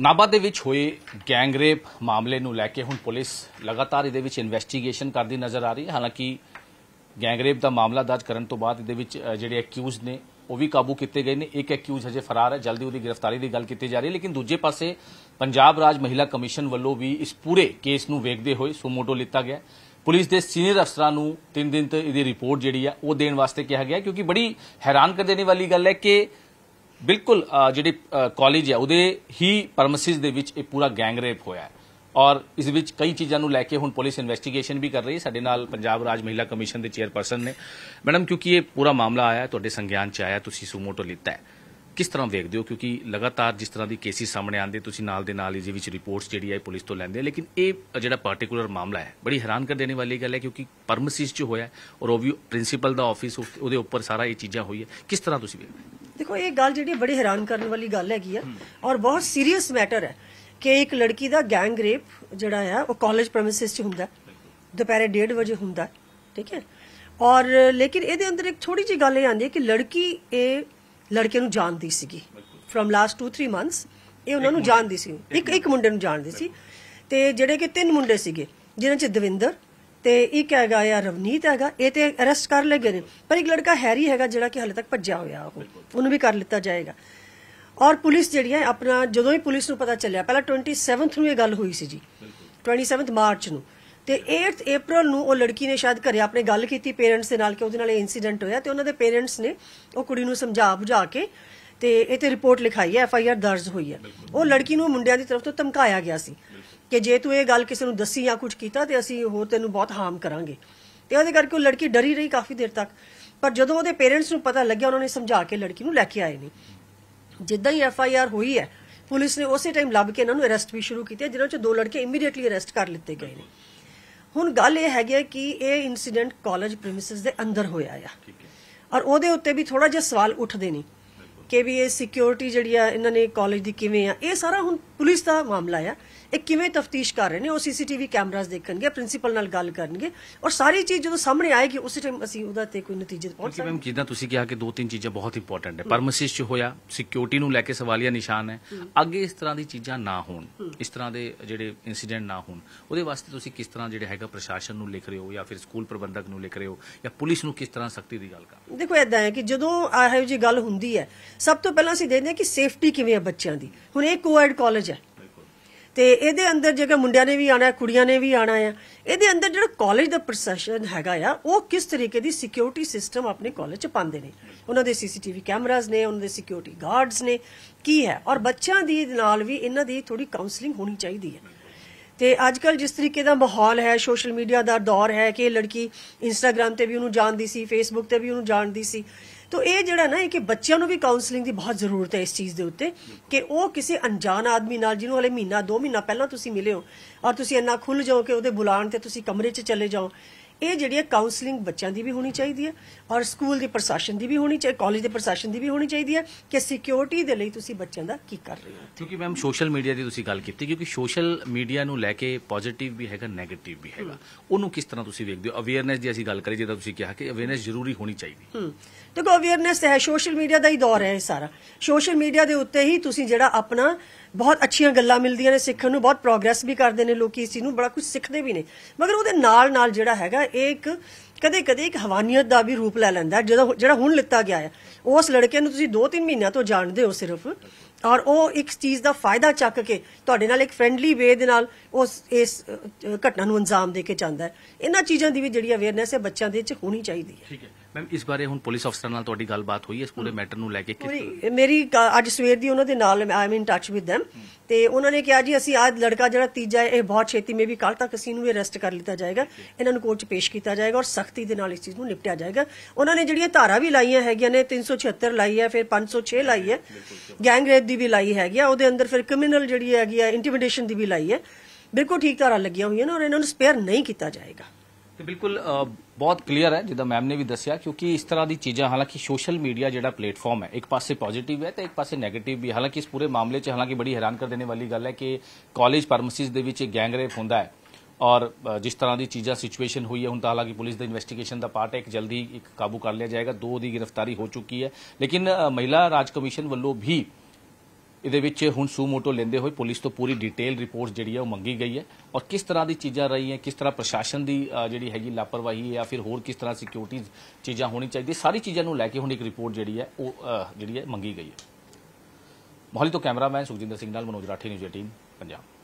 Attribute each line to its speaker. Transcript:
Speaker 1: ਨਾਬਾ ਦੇ ਵਿੱਚ ਹੋਏ ਗੈਂਗ ਰੇਪ ਮਾਮਲੇ ਨੂੰ ਲੈ ਕੇ ਹੁਣ ਪੁਲਿਸ ਲਗਾਤਾਰ ਇਹਦੇ ਵਿੱਚ ਇਨਵੈਸਟੀਗੇਸ਼ਨ ਕਰਦੀ ਨਜ਼ਰ ਆ ਰਹੀ ਹੈ ਹਾਲਾਂਕਿ ਗੈਂਗ ਰੇਪ ਦਾ ਮਾਮਲਾ ਦਰਜ ਕਰਨ ਤੋਂ ਬਾਅਦ ਇਹਦੇ ਵਿੱਚ ਜਿਹੜੇ ਐਕਿਊਜ਼ ਨੇ ਉਹ ਵੀ ਕਾਬੂ ਕੀਤੇ ਗਏ ਨੇ ਇੱਕ ਐਕਿਊਜ਼ ਹਜੇ ਫਰਾਰ ਹੈ ਜਲਦੀ ਉਹਦੀ ਗ੍ਰਿਫਤਾਰੀ ਦੀ ਗੱਲ ਕੀਤੀ ਜਾ ਰਹੀ ਹੈ ਲੇਕਿਨ ਦੂਜੇ ਪਾਸੇ ਪੰਜਾਬ ਰਾਜ ਮਹਿਲਾ ਕਮਿਸ਼ਨ ਵੱਲੋਂ ਵੀ ਇਸ ਪੂਰੇ ਕੇਸ ਨੂੰ ਵੇਖਦੇ ਹੋਏ ਸੁਮੋਟੋ ਲਿੱਤਾ ਗਿਆ ਪੁਲਿਸ ਦੇ ਸੀਨੀਅਰ ਅਫਸਰਾਂ ਨੂੰ 3 ਦਿਨ ਤੱਕ ਇਹਦੀ ਰਿਪੋਰਟ ਜਿਹੜੀ ਆ ਉਹ ਦੇਣ ਵਾਸਤੇ ਕਿਹਾ ਗਿਆ ਕਿਉਂਕਿ ਬੜੀ ਹੈਰਾਨ ਕਰ ਦੇਣ ਵਾਲੀ ਗੱਲ ਹੈ ਕਿ ਬਿਲਕੁਲ ਜਿਹੜੀ ਕਾਲਜ ਹੈ ਉਹਦੇ ਹੀ ਪਰਮਿਸਿਸ ਦੇ ਵਿੱਚ ਇਹ ਪੂਰਾ ਗੈਂਗ ਰੇਪ ਹੋਇਆ ਹੈ ਔਰ ਇਸ ਵਿੱਚ ਕਈ ਚੀਜ਼ਾਂ ਨੂੰ ਲੈ ਕੇ ਹੁਣ ਪੁਲਿਸ ਇਨਵੈਸਟੀਗੇਸ਼ਨ ਵੀ ਕਰ ਰਹੀ ਹੈ ਸਾਡੇ ਨਾਲ ਪੰਜਾਬ ਰਾਜ ਮਹਿਲਾ ਕਮਿਸ਼ਨ ਦੇ ਚੇਅਰਪਰਸਨ ਨੇ ਮੈਡਮ ਕਿਉਂਕਿ ਇਹ ਪੂਰਾ ਮਾਮਲਾ ਆਇਆ ਤੁਹਾਡੇ ਸੰਗਿਆਨ 'ਚ ਆਇਆ ਤੁਸੀਂ ਸੂਮੋਟੋ ਲਿੱਤਾ ਹੈ ਕਿਸ ਤਰ੍ਹਾਂ ਵੇਖਦੇ ਹੋ ਕਿਉਂਕਿ ਲਗਾਤਾਰ ਜਿਸ ਤਰ੍ਹਾਂ ਦੀ ਕੇਸਿਸ ਸਾਹਮਣੇ ਆਉਂਦੇ ਤੁਸੀਂ ਨਾਲ ਦੇ ਨਾਲ ਇਹਦੇ ਵਿੱਚ ਰਿਪੋਰਟਸ ਜਿਹੜੀ ਹੈ ਪੁਲਿਸ ਤੋਂ ਲੈਂਦੇ ਲੇਕਿਨ ਇਹ ਜਿਹੜਾ ਪਾਰਟਿਕੂਲਰ ਮਾਮਲਾ ਹੈ ਬੜੀ ਹੈਰਾਨ ਕਰ ਦੇਣ ਵਾਲੀ ਗੱਲ ਹੈ ਕਿਉਂਕਿ ਪਰਮਿਸਿਸ 'ਚ ਹੋਇਆ ਔਰ ਉਹ ਵੀ ਪ੍ਰਿੰਸੀਪਲ ਦਾ ਆਫਿਸ ਉਹਦੇ ਉੱਪਰ ਸਾਰਾ ਇਹ ਚੀਜ਼ਾਂ ਹੋਈ ਹੈ ਕਿਸ ਤਰ੍ਹਾਂ ਤੁਸੀਂ ਵੇਖਦੇ
Speaker 2: ਦੇਖੋ ਇਹ ਗੱਲ ਜਿਹੜੀ ਬੜੀ ਹੈਰਾਨ ਕਰਨ ਵਾਲੀ ਗੱਲ ਹੈਗੀ ਆ ਔਰ ਬਹੁਤ ਸੀਰੀਅਸ ਮੈਟਰ ਹੈ ਕਿ ਇੱਕ ਲੜਕੀ ਦਾ ਗੈਂਗ ਰੇਪ ਜਿਹੜਾ ਆ ਉਹ ਕਾਲਜ ਪ੍ਰੈਮਿਸਿਸ 'ਚ ਹੁੰਦਾ ਦੁਪਹਿਰੇ 1:30 ਵਜੇ ਹੁੰਦਾ ਠੀਕ ਹੈ ਔਰ ਲੇਕਿਨ ਇਹਦੇ ਅੰਦਰ ਇੱਕ ਛੋਟੀ ਜੀ ਗੱਲ ਇਹ ਆਂਦੀ ਹੈ ਕਿ ਲੜਕੀ ਇਹ ਲੜਕੇ ਨੂੰ ਜਾਣਦੀ ਸੀਗੀ ਫਰਮ ਲਾਸਟ 2-3 ਮੰਥਸ ਇਹ ਉਹਨਾਂ ਨੂੰ ਜਾਣਦੀ ਸੀ ਇੱਕ ਇੱਕ ਮੁੰਡੇ ਨੂੰ ਜਾਣਦੀ ਸੀ ਤੇ ਜਿਹੜੇ ਕਿ ਤਿੰਨ ਮੁੰਡੇ ਸੀਗੇ ਜਿਨ੍ਹਾਂ 'ਚ ਦਵਿੰਦਰ ਤੇ ਇੱਕ ਹੈਗਾ ਆ ਰਵਨੀਤ ਹੈਗਾ ਇਹ ਤੇ ਅਰੈਸਟ ਕਰ ਲਏ ਗਏ ਨੇ ਪਰ ਇੱਕ ਲੜਕਾ ਹੈਰੀ ਹੈਗਾ ਜਿਹੜਾ ਕਿ ਹਾਲੇ ਤੱਕ ਭੱਜਿਆ ਹੋਇਆ ਉਹ ਉਹਨੂੰ ਵੀ ਕਰ ਲਿੱਤਾ ਜਾਏਗਾ ਔਰ ਪੁਲਿਸ ਜਿਹੜੀ ਹੈ ਆਪਣਾ ਜਦੋਂ ਹੀ ਪੁਲਿਸ ਨੂੰ ਪਤਾ ਚੱਲਿਆ ਪਹਿਲਾਂ 27th ਨੂੰ ਇਹ ਗੱਲ ਹੋਈ ਸੀ ਜੀ 27th ਮਾਰਚ ਨੂੰ ਤੇ 8th April ਨੂੰ ਉਹ ਲੜਕੀ ਨੇ ਸ਼ਾਇਦ ਘਰੇ ਆਪਣੇ ਗੱਲ ਕੀਤੀ ਪੇਰੈਂਟਸ ਦੇ ਨਾਲ ਕਿ ਉਹਦੇ ਨਾਲ ਇਹ ਇਨਸੀਡੈਂਟ ਹੋਇਆ ਤੇ ਉਹਨਾਂ ਦੇ ਪੇਰੈਂਟਸ ਨੇ ਉਹ ਕੁੜੀ ਨੂੰ ਸਮਝਾ ਬੁਝਾ ਕੇ ਤੇ ਇਹ ਤੇ ਰਿਪੋਰਟ ਲਿਖਾਈ ਹੈ ਐਫ ਆਈ ਆਰ ਦਰਜ ਹੋਈ ਹੈ ਉਹ ਲੜਕੀ ਨੂੰ ਮੁੰਡਿਆਂ ਦੀ ਤਰਫ ਤੋਂ ਧਮਕਾਇਆ ਗਿਆ ਸੀ ਕਿ ਜੇ ਤੂੰ ਇਹ ਗੱਲ ਕਿਸੇ ਨੂੰ ਦੱਸੀ ਜਾਂ ਕੁਝ ਕੀਤਾ ਤੇ ਅਸੀਂ ਹੋਰ ਤੈਨੂੰ ਬਹੁਤ ਹਾਰਮ ਕਰਾਂਗੇ ਤੇ ਉਹਦੇ ਕਰਕੇ ਉਹ ਲੜਕੀ ਡਰੀ ਰਹੀ ਕਾਫੀ ਦੇਰ ਤੱਕ ਪਰ ਜਦੋਂ ਉਹਦੇ ਪੇਰੈਂਟਸ ਨੂੰ ਪਤਾ ਲੱਗਿਆ ਉਹਨਾਂ ਨੇ ਸਮਝਾ ਕੇ ਲੜਕੀ ਨੂੰ ਲੈ ਕੇ ਆਏ ਨੇ ਜਿੱਦਾਂ ਹੀ ਐਫ ਆਈ ਆਰ ਹੋਈ ਹੈ ਪੁਲਿਸ ਨੇ ਉਸੇ ਟਾਈਮ ਲੱਭ ਕੇ ਇਹਨਾਂ ਨੂੰ ਅਰੈਸਟ ਵੀ ਸ਼ੁਰੂ ਕੀਤੀ ਜਿਨ੍ਹਾਂ ਵਿੱਚ ਦੋ ਲੜਕੇ ਇਮੀਡੀਏਟਲੀ ਅਰੈਸਟ ਕਰ ਲਿੱਤੇ ਗਏ ਨੇ ਹੁਣ ਗੱਲ ਇਹ ਹੈਗੀ ਕਿ ਇਹ ਇਨਸੀਡੈਂਟ ਕਾਲਜ ਪ੍ਰੀਮਿਸਿਸ ਦੇ ਅੰਦਰ ਹੋਇਆ ਆ ਔਰ ਉਹਦੇ ਉੱਤੇ ਵੀ ਥੋੜਾ ਜਿਹਾ ਸਵਾਲ ਉੱਠਦੇ ਨੇ ਕਿ ਵੀ ਇਹ ਸਿਕਿਉਰਿਟੀ ਜਿਹੜੀ ਆ ਇਹਨਾਂ ਨੇ ਕਾਲਜ ਦੀ ਕਿਵੇਂ ਆ ਇਹ ਸਾਰਾ ਹੁਣ ਪੁਲਿਸ ਦਾ ਮਾਮਲਾ ਆ ਇਹ ਕਿਵੇਂ ਤਫਤੀਸ਼ ਕਰ ਰਹੇ ਨੇ ਉਹ ਸੀਸੀਟੀਵੀ ਕੈਮਰਾਸ ਦੇਖਣਗੇ ਪ੍ਰਿੰਸੀਪਲ ਨਾਲ ਗੱਲ ਕਰਨਗੇ ਔਰ ਸਾਰੀ ਚੀਜ਼ ਜਦੋਂ ਸਾਹਮਣੇ ਆਏਗੀ ਉਸੇ ਟਾਈਮ ਅਸੀਂ ਉਹਦਾ ਤੇ ਕੋਈ ਨਤੀਜੇ ਪਹੁੰਚ ਸਕਦੇ ਹਾਂ
Speaker 1: ਜਿੱਦਾਂ ਤੁਸੀਂ ਕਿਹਾ ਕਿ ਦੋ ਤਿੰਨ ਚੀਜ਼ਾਂ ਬਹੁਤ ਇੰਪੋਰਟੈਂਟ ਹੈ ਪਰਮਿਸਿਸ ਚ ਹੋਇਆ ਸਿਕਿਉਰਿਟੀ ਨੂੰ ਲੈ ਕੇ ਸਵਾਲੀਆ ਨਿਸ਼ਾਨ ਹੈ ਅੱਗੇ ਇਸ ਤਰ੍ਹਾਂ ਦੀ ਚੀਜ਼ਾਂ ਨਾ ਹੋਣ ਇਸ ਤਰ੍ਹਾਂ ਦੇ ਜਿਹੜੇ ਇਨਸੀਡੈਂਟ ਨਾ ਹੋਣ ਉਹਦੇ ਵਾਸਤੇ ਤੁਸੀਂ ਕਿਸ ਤਰ੍ਹਾਂ ਜਿਹੜੇ ਹੈਗਾ ਪ੍ਰਸ਼ਾਸਨ ਨੂੰ ਲਿਖ ਰਹੇ ਹੋ ਜਾਂ ਫਿਰ ਸਕੂਲ ਪ੍ਰਬੰਧਕ ਨੂੰ ਲਿਖ ਰਹੇ ਹੋ ਜਾਂ ਪੁਲਿਸ ਨੂੰ ਕਿਸ ਤਰ੍ਹਾਂ ਸਖਤੀ ਦੀ ਗੱਲ
Speaker 2: ਕਰ ਦੇਖੋ ਇਦਾਂ ਹੈ ਕਿ ਜਦੋਂ ਆਹੋ ਜੀ ਗੱਲ ਹੁੰਦੀ ਹੈ ਸਭ ਤੋਂ ਪਹਿਲਾਂ ਅਸੀਂ ਦੇਖਦੇ ਹਾਂ ਕਿ ਸੇਫਟੀ ਕਿਵੇਂ ਹੈ ਬੱਚਿਆਂ ਦੀ ਹੁਣ ਇਹ ਕੋਐਡ ਕਾਲਜ ਹੈ ਤੇ ਇਹਦੇ ਅੰਦਰ ਜੇਕਰ ਮੁੰਡਿਆਂ ਨੇ ਵੀ ਆਣਾ ਕੁੜੀਆਂ ਨੇ ਵੀ ਆਣਾ ਆ ਇਹਦੇ ਅੰਦਰ ਜਿਹੜਾ ਕਾਲਜ ਦਾ ਪ੍ਰੋਸੈਸ਼ਨ ਹੈਗਾ ਆ ਉਹ ਕਿਸ ਤਰੀਕੇ ਦੀ ਸਿਕਿਉਰਿਟੀ ਸਿਸਟਮ ਆਪਣੇ ਕਾਲਜ ਚ ਪਾਉਂਦੇ ਨੇ ਉਹਨਾਂ ਦੇ ਸੀਸੀਟੀਵੀ ਕੈਮਰਾਜ਼ ਨੇ ਉਹਨਾਂ ਦੇ ਸਿਕਿਉਰਿਟੀ ਗਾਰਡਸ ਨੇ ਕੀ ਹੈ ਔਰ ਬੱਚਿਆਂ ਦੀ ਨਾਲ ਵੀ ਇਹਨਾਂ ਦੀ ਥੋੜੀ ਕਾਉਂਸਲਿੰਗ ਹੋਣੀ ਚਾਹੀਦੀ ਹੈ ਤੇ ਅੱਜ ਕੱਲ ਜਿਸ ਤਰੀਕੇ ਦਾ ਮਾਹੌਲ ਹੈ ਸੋਸ਼ਲ ਮੀਡੀਆ ਦਾ ਦੌਰ ਹੈ ਕਿ ਲੜਕੀ ਇੰਸਟਾਗ੍ਰam ਤੇ ਵੀ ਉਹਨੂੰ ਜਾਣਦੀ ਸੀ ਫੇਸਬੁੱਕ ਤੇ ਵੀ ਉਹਨੂੰ ਜਾਣਦੀ ਸੀ ਤੋ ਇਹ ਜਿਹੜਾ ਨਾ ਇਹ ਕਿ ਬੱਚਿਆਂ ਨੂੰ ਵੀ ਕਾਉਂਸਲਿੰਗ ਦੀ ਬਹੁਤ ਜ਼ਰੂਰਤ ਹੈ ਇਸ ਚੀਜ਼ ਦੇ ਉੱਤੇ ਕਿ ਉਹ ਕਿਸੇ ਅਣਜਾਣ ਆਦਮੀ ਨਾਲ ਜਿਹਨੂੰ ਹਲੇ ਮਹੀਨਾ 2 ਮਹੀਨਾ ਪਹਿਲਾਂ ਤੁਸੀਂ ਮਿਲੇ ਹੋ ਔਰ ਤੁਸੀਂ ਇੰਨਾ ਖੁੱਲ ਜਾਓ ਕਿ ਉਹਦੇ ਬੁਲਾਣ ਤੇ ਤੁਸੀਂ ਕਮਰੇ 'ਚ ਚਲੇ ਜਾਓ ਇਹ ਜਿਹੜੀ ਕਾਉਂਸਲਿੰਗ ਬੱਚਿਆਂ ਦੀ ਵੀ ਹੋਣੀ ਚਾਹੀਦੀ ਹੈ ਔਰ ਸਕੂਲ ਦੀ ਪ੍ਰਸ਼ਾਸਨ ਦੀ ਵੀ ਹੋਣੀ ਚਾਹੀਦੀ ਕਾਲਜ ਦੇ ਪ੍ਰਸ਼ਾਸਨ ਦੀ ਵੀ ਹੋਣੀ ਚਾਹੀਦੀ ਹੈ ਕਿ ਸਿਕਿਉਰਿਟੀ ਦੇ ਲਈ ਤੁਸੀਂ ਬੱਚਿਆਂ ਦਾ ਕੀ ਕਰ ਰਹੇ ਹੋ
Speaker 1: ਕਿਉਂਕਿ ਮੈਮ ਸੋਸ਼ਲ ਮੀਡੀਆ ਦੀ ਤੁਸੀਂ ਗੱਲ ਕੀਤੀ ਕਿਉਂਕਿ ਸੋਸ਼ਲ ਮੀਡੀਆ ਨੂੰ ਲੈ ਕੇ ਪੋਜ਼ਿਟਿਵ ਵੀ ਹੈਗਾ 네ਗੇਟਿਵ ਵੀ ਹੈਗਾ ਉਹਨੂੰ ਕਿਸ ਤਰ੍ਹਾਂ ਤੁਸੀਂ ਵੇਖਦੇ ਹੋ ਅਵੇਅਰਨੈਸ ਦੀ ਅਸੀਂ ਗੱਲ ਕਰੀ ਜਿੱਦਾਂ ਤੁਸੀਂ ਕਿਹਾ ਕਿ ਅਵੇਅਰਨੈਸ ਜ਼ਰੂਰੀ ਹੋਣੀ ਚਾਹੀਦੀ
Speaker 2: ਦੇਖੋ ਅਵੇਅਰਨੈਸ ਹੈ ਸੋਸ਼ਲ ਮੀਡੀਆ ਦਾ ਹੀ ਦੌਰ ਹੈ ਇਹ ਸਾਰਾ ਸੋਸ਼ਲ ਮੀਡੀਆ ਦੇ ਉੱਤੇ ਹੀ ਤੁਸੀਂ ਜਿਹੜਾ ਆਪਣਾ ਬਹੁਤ ਅੱਛੀਆਂ ਗੱਲਾਂ ਮਿਲਦੀਆਂ ਨੇ ਸਿੱਖਣ ਨੂੰ ਬਹੁਤ ਪ੍ਰੋਗਰੈਸ ਵੀ ਕਰਦੇ ਨੇ ਲੋਕੀ ਇਸ ਨੂੰ ਬੜਾ ਕੁਝ ਸਿੱਖਦੇ ਵੀ ਨੇ ਮਗਰ ਉਹਦੇ ਨਾਲ ਨਾਲ ਜਿਹੜਾ ਹੈਗਾ ਇਹ ਇੱਕ ਕਦੇ ਕਦੇ ਇੱਕ ਹਵਾਨੀਅਤ ਦਾ ਵੀ ਰੂਪ ਲੈ ਲੈਂਦਾ ਜਦੋਂ ਜਿਹੜਾ ਹੁਣ ਲਿੱਤਾ ਗਿਆ ਹੈ ਉਸ ਲੜਕੇ ਨੂੰ ਤੁਸੀਂ 2-3 ਮਹੀਨਿਆਂ ਤੋਂ ਜਾਣਦੇ ਹੋ ਸਿਰਫ ਔਰ ਉਹ ਇੱਕ ਚੀਜ਼ ਦਾ ਫਾਇਦਾ ਚੱਕ ਕੇ ਤੁਹਾਡੇ ਨਾਲ ਇੱਕ ਫ੍ਰੈਂਡਲੀ ਵੇ ਦੇ ਨਾਲ ਉਸ ਇਸ ਘਟਨਾ ਨੂੰ ਅੰਜਾਮ ਦੇ ਕੇ ਜਾਂਦਾ ਹੈ ਇਹਨਾਂ ਚੀਜ਼ਾਂ ਦੀ ਵੀ ਜਿਹੜੀ ਅਵੇਅਰਨੈਸ ਹੈ ਬੱਚਿਆਂ ਦੇ ਵਿੱਚ ਹੋਣੀ ਚਾਹੀਦੀ
Speaker 1: ਹੈ ਠੀਕ ਹੈ ਮੈਮ ਇਸ ਬਾਰੇ ਹੁਣ ਪੁਲਿਸ ਅਫਸਰ ਨਾਲ ਤੁਹਾਡੀ ਗੱਲਬਾਤ ਹੋਈ ਹੈ ਇਸ ਪੂਰੇ ਮੈਟਰ ਨੂੰ ਲੈ ਕੇ
Speaker 2: ਮੇਰੀ ਅੱਜ ਸਵੇਰ ਦੀ ਉਹਨਾਂ ਦੇ ਨਾਲ I am in touch with them ਤੇ ਉਹਨਾਂ ਨੇ ਕਿਹਾ ਜੀ ਅਸੀਂ ਆਹ ਲੜਕਾ ਜਿਹੜਾ ਤੀਜਾ ਹੈ ਇਹ ਬਹੁਤ ਛੇਤੀ ਮੇ ਵੀ ਕੱਲ ਤੱਕ ਅਸੀਂ ਇਹਨੂੰ ਅਰੈਸਟ ਕਰ ਲਿਤਾ ਜਾਏਗਾ ਇਹਨਾਂ ਨੂੰ ਕੋਰਟ 'ਚ ਪੇਸ਼ ਕੀਤਾ ਜਾਏਗਾ ਔਰ ਸਖਤੀ ਦੇ ਨਾਲ ਇਸ ਚੀਜ਼ ਨੂੰ ਨਿਪਟਿਆ ਜਾਏਗਾ ਉਹਨਾਂ ਨੇ ਜਿਹੜੀਆਂ ਧਾਰਾ ਵੀ ਲਾਈਆਂ ਹੈਗੀਆਂ ਨੇ 376 ਲਾਈ ਹੈ ਫਿਰ 506 ਲਾਈ ਹੈ ਗੈਂਗ ਰੇਪ ਦੀ ਵੀ ਲਾਈ ਹੈਗੀ ਆ ਉਹਦੇ ਅੰਦਰ ਫਿਰ ਕ੍ਰਿਮੀਨਲ ਜਿਹੜੀ ਹੈਗੀ ਆ ਇੰਟੀਮੀਡੇਸ਼ਨ ਦੀ ਵੀ ਲਾਈ ਹੈ ਬਿਲਕੁਲ ਠੀਕ ਧਾਰਾ ਲੱਗੀਆਂ ਹੋਈਆਂ ਨੇ ਔਰ ਇਹਨਾਂ ਨੂੰ ਸਪੇਅਰ ਨਹੀਂ ਕੀਤਾ ਜਾਏਗਾ
Speaker 1: ਤੇ ਬਿਲਕੁਲ ਬਹੁਤ ਕਲੀਅਰ ਹੈ ਜਿਦਾ ਮੈਮ ਨੇ ਵੀ ਦੱਸਿਆ ਕਿਉਂਕਿ ਇਸ ਤਰ੍ਹਾਂ ਦੀ ਚੀਜ਼ਾਂ ਹਾਲਾਂਕਿ ਸੋਸ਼ਲ ਮੀਡੀਆ ਜਿਹੜਾ ਪਲੇਟਫਾਰਮ ਹੈ ਇੱਕ ਪਾਸੇ ਪੋਜ਼ਿਟਿਵ ਹੈ ਤੇ ਇੱਕ ਪਾਸੇ ਨੈਗੇਟਿਵ ਵੀ ਹਾਲਾਂਕਿ ਇਸ ਪੂਰੇ ਮਾਮਲੇ 'ਚ ਹਾਲਾਂਕਿ ਬੜੀ ਹੈਰਾਨ ਕਰ ਦੇਣ ਵਾਲੀ ਗੱਲ ਹੈ ਕਿ ਕਾਲਜ ਫਾਰਮੇਸੀਜ਼ ਦੇ ਵਿੱਚ ਗੈਂਗ ਰੇਪ ਹੁੰਦਾ ਹੈ ਔਰ ਜਿਸ ਤਰ੍ਹਾਂ ਦੀ ਚੀਜ਼ਾਂ ਸਿਚੁਏਸ਼ਨ ਹੋਈ ਹੈ ਹੁਣ ਤਾਂ ਹਾਲਾਂਕਿ ਪੁਲਿਸ ਦੇ ਇਨਵੈਸਟੀਗੇਸ਼ਨ ਦਾ ਪਾਰਟ ਹੈ ਇੱਕ ਜਲਦੀ ਇੱਕ ਕਾਬੂ ਕਰ ਲਿਆ ਜਾਏਗਾ ਦੋ ਦੀ ਗ੍ਰਿਫਤਾਰੀ ਹੋ ਚੁੱਕੀ ਹੈ ਲੇਕਿਨ ਮਹਿਲਾ ਰਾਜ ਕਮਿਸ਼ਨ ਵੱਲੋਂ ਵੀ ਇਹਦੇ ਵਿੱਚ ਹੁਣ ਸੂ ਮੋਟੋ ਲੈਂਦੇ ਹੋਏ ਪੁਲਿਸ ਤੋਂ ਪੂਰੀ ਡਿਟੇਲ ਰਿਪੋਰਟ ਜਿਹੜੀ ਹੈ ਉਹ ਮੰਗੀ ਗਈ ਹੈ ਔਰ ਕਿਸ ਤਰ੍ਹਾਂ ਦੀ ਚੀਜ਼ਾਂ ਰਹੀਆਂ ਕਿਸ ਤਰ੍ਹਾਂ ਪ੍ਰਸ਼ਾਸਨ ਦੀ ਜਿਹੜੀ ਹੈਗੀ ਲਾਪਰਵਾਹੀ ਜਾਂ ਫਿਰ ਹੋਰ ਕਿਸ ਤਰ੍ਹਾਂ ਸਿਕਿਉਰਿਟੀ ਚੀਜ਼ਾਂ ਹੋਣੀ ਚਾਹੀਦੀ ਸਾਰੀ ਚੀਜ਼ਾਂ ਨੂੰ ਲੈ ਕੇ ਹੁਣ ਇੱਕ ਰਿਪੋਰਟ ਜਿਹੜੀ ਹੈ ਉਹ ਜਿਹੜੀ ਹੈ ਮੰਗੀ ਗਈ ਹੈ ਮੋਹਲੀ ਤੋਂ ਕੈਮਰਾਮੈਨ ਸੁਖਜਿੰਦਰ ਸਿੰਘ ਨਾਲ ਮਨੋਜ ਰਾਠੀ ਨਿਊਜ਼ 18 ਪੰਜਾਬ